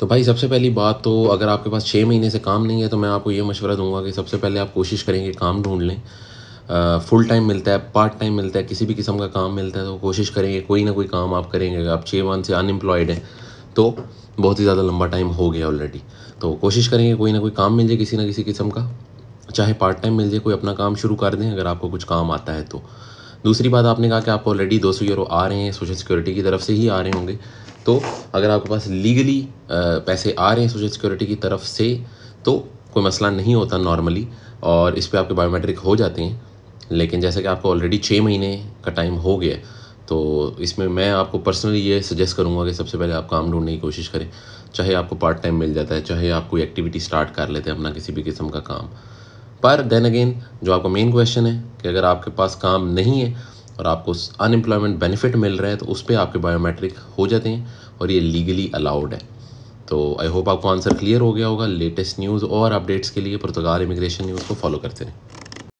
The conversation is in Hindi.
तो भाई सबसे पहली बात तो अगर आपके पास छः महीने से काम नहीं है तो मैं आपको ये मशवरा दूंगा कि सबसे पहले आप कोशिश करेंगे काम ढूंढ लें फुल टाइम मिलता है पार्ट टाइम मिलता है किसी भी किस्म का काम मिलता है तो कोशिश करेंगे कोई ना कोई काम आप करेंगे आप छः मंथ से अनएम्प्लॉयड हैं तो बहुत ही ज़्यादा लंबा टाइम हो गया ऑलरेडी तो कोशिश करेंगे कोई ना कोई काम मिल जाए किसी ना किसी किस्म का चाहे पार्ट टाइम मिल जाए कोई अपना काम शुरू कर दें अगर आपको कुछ काम आता है तो दूसरी बात आपने कहा कि आप ऑलरेडी दो सौ आ रहे हैं सोशल सिक्योरिटी की तरफ से ही आ रहे होंगे तो अगर आपके पास लीगली पैसे आ रहे हैं सोशल सिक्योरिटी की तरफ से तो कोई मसला नहीं होता नॉर्मली और इस पर आपके बायोमेट्रिक हो जाते हैं लेकिन जैसे कि आपको ऑलरेडी छः महीने का टाइम हो गया तो इसमें मैं आपको पर्सनली ये सजेस्ट करूँगा कि सबसे पहले आप काम ढूंढने की कोशिश करें चाहे आपको पार्ट टाइम मिल जाता है चाहे आप कोई एक्टिविटी स्टार्ट कर लेते हैं अपना किसी भी किस्म का काम पर देन अगेन जो आपका मेन क्वेश्चन है कि अगर आपके पास काम नहीं है और आपको अनएम्प्लॉयमेंट बेनिफिट मिल रहा है तो उस पर आपके बायोमेट्रिक हो जाते हैं और ये लीगली अलाउड है तो आई होप आपको आंसर क्लियर हो गया होगा लेटेस्ट न्यूज़ और अपडेट्स के लिए पुर्तगाल इमिग्रेशन न्यूज़ को फॉलो करते रहें